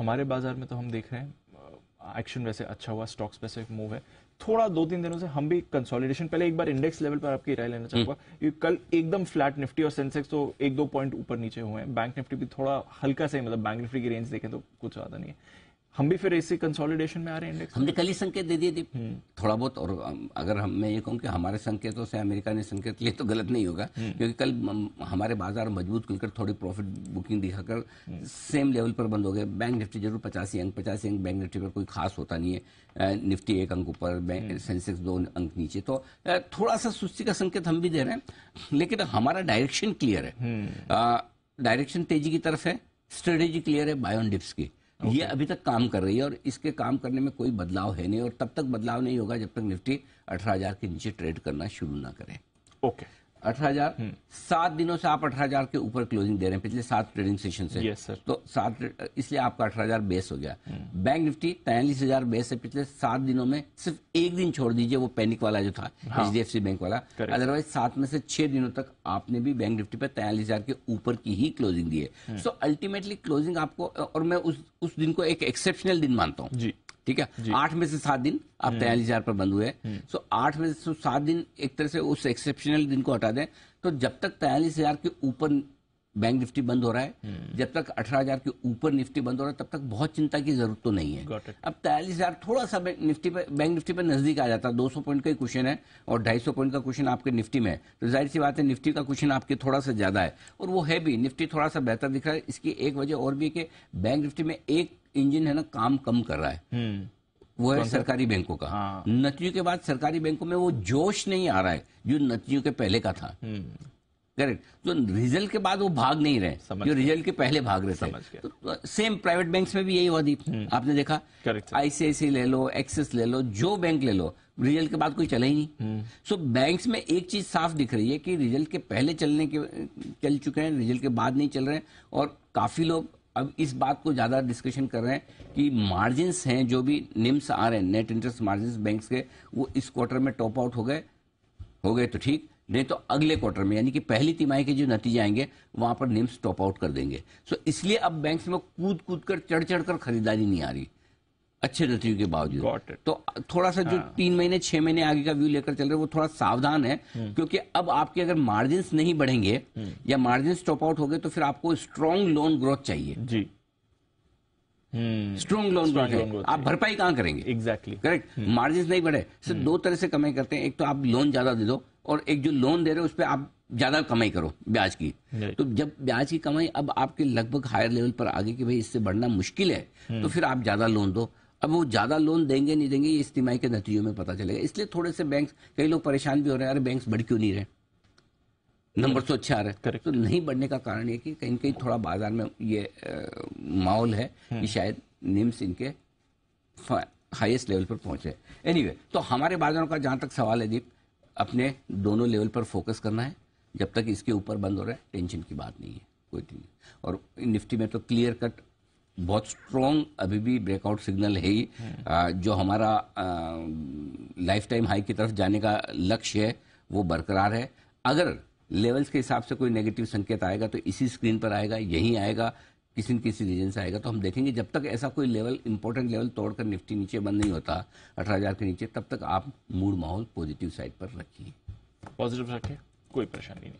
हमारे बाजार में तो हम देख रहे हैं एक्शन वैसे अच्छा हुआ स्टॉक्स वैसे मूव है थोड़ा दो तीन दिनों से हम भी कंसोलिडेशन पहले एक बार इंडेक्स लेवल पर आपकी राय लेना हम्म। चाहूंगा कल एकदम फ्लैट निफ्टी और सेंसेक्स तो एक दो पॉइंट ऊपर नीचे हुए हैं बैंक निफ्टी भी थोड़ा हल्का से मतलब बैंक निफ्टी की रेंज देखें तो कुछ ज्यादा नहीं है हम भी फिर इसी कंसोलिडेशन में आ रहे हैं इंडेक्स हमने कल ही संकेत दे दिए हम्म। थोड़ा बहुत और अगर हम मैं ये कहूँ कि हमारे संकेतों से अमेरिका ने संकेत लिए तो गलत नहीं होगा हम्म। क्योंकि कल हमारे बाजार मजबूत खुलकर थोड़ी प्रॉफिट बुकिंग दिखाकर सेम हम्म। लेवल पर बंद हो गए बैंक निफ्टी जरूर पचासी अंक पचासी अंक बैंक निफ्टी पर कोई खास होता नहीं है निफ्टी एक अंक ऊपर सेंसेक्स दो अंक नीचे तो थोड़ा सा सुस्ती का संकेत हम भी दे रहे हैं लेकिन हमारा डायरेक्शन क्लियर है डायरेक्शन तेजी की तरफ है स्ट्रेटेजी क्लियर है बायोन डिप्स की okay. ये अभी तक काम कर रही है और इसके काम करने में कोई बदलाव है नहीं और तब तक बदलाव नहीं होगा जब तक निफ्टी अठारह के नीचे ट्रेड करना शुरू ना करे ओके okay. अठारह हजार हम्म। सात दिनों से आप अठारह हजार के ऊपर क्लोजिंग दे रहे हैं पिछले सात ट्रेडिंग सेशन से yes, sir. तो सात इसलिए आपका अठारह हजार बेस हो गया बैंक निफ्टी तैयलीस हजार बेस है पिछले सात दिनों में सिर्फ एक दिन छोड़ दीजिए वो पैनिक वाला जो था एच हाँ. बैंक वाला अदरवाइज सात में से छह दिनों तक आपने भी बैंक निफ्टी पर तैयलीस हजार के ऊपर की ही क्लोजिंग दी है सो अल्टीमेटली क्लोजिंग आपको और मैं उस उस दिन को एक एक्सेप्शनल दिन मानता हूँ ठीक है आठ में से सात दिन आप हम्म। तैयलीस हजार पर बंद हुए सो हम्म। आठ में से सात दिन एक तरह से उस एक्सेप्शनल दिन को हटा दें तो जब तक तैयलीस हजार के ऊपर बैंक निफ्टी बंद हो रहा है हम्म। जब तक अठारह हजार के ऊपर निफ्टी बंद हो रहा है तब तक बहुत चिंता की जरूरत तो नहीं है अब तैयलीस हजार थोड़ा सा निफ्टी पे बैंक निफ्टी पे नजदीक आ जाता है सौ पॉइंट का ही क्वेश्चन है और सौ पॉइंट का क्वेश्चन आपके निफ्टी में है तो जाहिर सी बात है निफ्टी का क्वेश्चन आपके थोड़ा सा ज्यादा है और वो है भी निफ्टी थोड़ा सा बेहतर दिख रहा है इसकी एक वजह और भी है कि बैंक निफ्टी में एक इंजन है ना काम कम कर रहा है हम्म। वो है सरकारी बैंकों का हाँ। नतीजों के बाद सरकारी बैंकों में वो जोश नहीं आ रहा है जो नतीजों के पहले का था हम्म। करेक्ट जो तो रिजल्ट के बाद वो भाग नहीं रहे जो रिजल्ट के पहले भाग रहे थे तो सेम प्राइवेट बैंक्स में भी यही हुआ दीप हम्म। आपने देखा आईसीआईसी ले लो एक्सिस ले लो जो बैंक ले लो रिजल्ट के बाद कोई चला ही नहीं सो बैंक बैंक्स में एक चीज साफ दिख रही है कि रिजल्ट के पहले चलने के चल चुके हैं रिजल्ट के बाद नहीं चल रहे और काफी लोग अब इस बात को ज़्यादा डिस्कशन कर रहे हैं कि मार्जिन्स हैं जो भी निम्स आ रहे हैं नेट इंटरेस्ट मार्जिन बैंक्स के वो इस क्वार्टर में टॉप आउट हो गए हो गए तो ठीक नहीं तो अगले क्वार्टर में यानी कि पहली तिमाही के जो नतीजे आएंगे वहां पर निम्स टॉप आउट कर देंगे सो इसलिए अब बैंक्स में कूद कूद कर चढ़ चढ़ कर खरीदारी नहीं आ रही अच्छे नतीजों के बावजूद तो थोड़ा सा जो हाँ। तीन महीने छह महीने आगे का व्यू लेकर चल रहे वो थोड़ा सावधान है हम्म। क्योंकि अब आपके अगर मार्जिन नहीं बढ़ेंगे हम्म। या मार्जिन स्टॉप आउट हो गए तो फिर आपको स्ट्रॉन्ग लोन ग्रोथ चाहिए जी स्ट्रॉन्ग लोन ग्रोथ आप भरपाई कहां करेंगे एग्जैक्टली करेक्ट मार्जिन नहीं बढ़े सिर्फ हम्म। दो तरह से कमाई करते हैं एक तो आप लोन ज्यादा दे दो और एक जो लोन दे रहे हो उस पर आप ज्यादा कमाई करो ब्याज की तो जब ब्याज की कमाई अब आपके लगभग हायर लेवल पर आ गई कि भाई इससे बढ़ना मुश्किल है तो फिर आप ज्यादा लोन दो अब वो ज्यादा लोन देंगे नहीं देंगे ये तिमाही के नतीजों में पता चलेगा इसलिए थोड़े से बैंक कई लोग परेशान भी हो रहे हैं अरे बैंक बढ़ क्यों नहीं रहे नंबर तो अच्छा आ रहे है तो नहीं बढ़ने का कारण ये कि कहीं कहीं थोड़ा बाजार में ये माहौल है कि हम्म। शायद निम्स इनके हाईएस्ट लेवल पर पहुंचे एनीवे anyway, तो हमारे बाजारों का जहां तक सवाल है दीप अपने दोनों लेवल पर फोकस करना है जब तक इसके ऊपर बंद हो रहा है टेंशन की बात नहीं है कोई नहीं और निफ्टी में तो क्लियर कट बहुत स्ट्रॉन्ग अभी भी ब्रेकआउट सिग्नल है ही हम्म। जो हमारा लाइफ टाइम हाई की तरफ जाने का लक्ष्य है वो बरकरार है अगर लेवल्स के हिसाब से कोई नेगेटिव संकेत आएगा तो इसी स्क्रीन पर आएगा यहीं आएगा किसी न किसी रीजन से आएगा तो हम देखेंगे जब तक ऐसा कोई लेवल इंपॉर्टेंट लेवल तोड़कर निफ्टी नीचे बंद नहीं होता अठारह के नीचे तब तक आप मूड माहौल पॉजिटिव साइड पर रखिए पॉजिटिव रखें कोई परेशानी नहीं